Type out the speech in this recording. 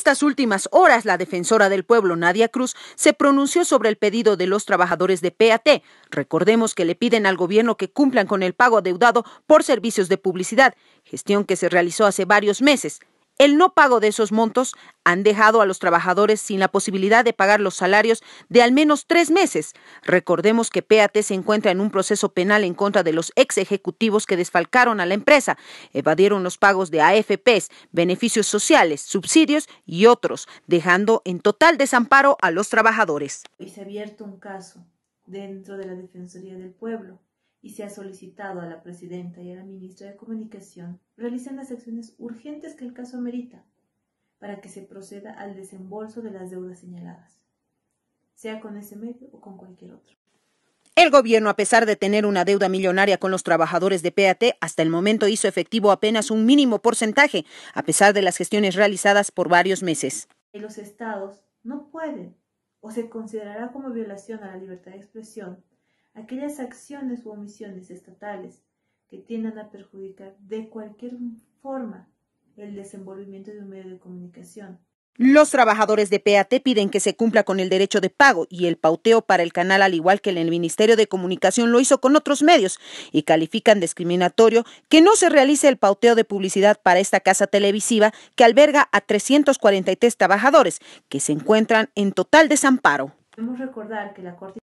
estas últimas horas, la defensora del pueblo, Nadia Cruz, se pronunció sobre el pedido de los trabajadores de PAT. Recordemos que le piden al gobierno que cumplan con el pago adeudado por servicios de publicidad, gestión que se realizó hace varios meses. El no pago de esos montos han dejado a los trabajadores sin la posibilidad de pagar los salarios de al menos tres meses. Recordemos que PAT se encuentra en un proceso penal en contra de los ex ejecutivos que desfalcaron a la empresa, evadieron los pagos de AFPs, beneficios sociales, subsidios y otros, dejando en total desamparo a los trabajadores. se ha abierto un caso dentro de la Defensoría del Pueblo y se ha solicitado a la presidenta y a la ministra de Comunicación realicen las acciones urgentes que el caso amerita para que se proceda al desembolso de las deudas señaladas, sea con ese medio o con cualquier otro. El gobierno, a pesar de tener una deuda millonaria con los trabajadores de PAT, hasta el momento hizo efectivo apenas un mínimo porcentaje, a pesar de las gestiones realizadas por varios meses. Los estados no pueden, o se considerará como violación a la libertad de expresión, aquellas acciones u omisiones estatales que tiendan a perjudicar de cualquier forma el desenvolvimiento de un medio de comunicación. Los trabajadores de PAT piden que se cumpla con el derecho de pago y el pauteo para el canal, al igual que el Ministerio de Comunicación lo hizo con otros medios, y califican discriminatorio que no se realice el pauteo de publicidad para esta casa televisiva que alberga a 343 trabajadores que se encuentran en total desamparo. Debemos recordar que la Corte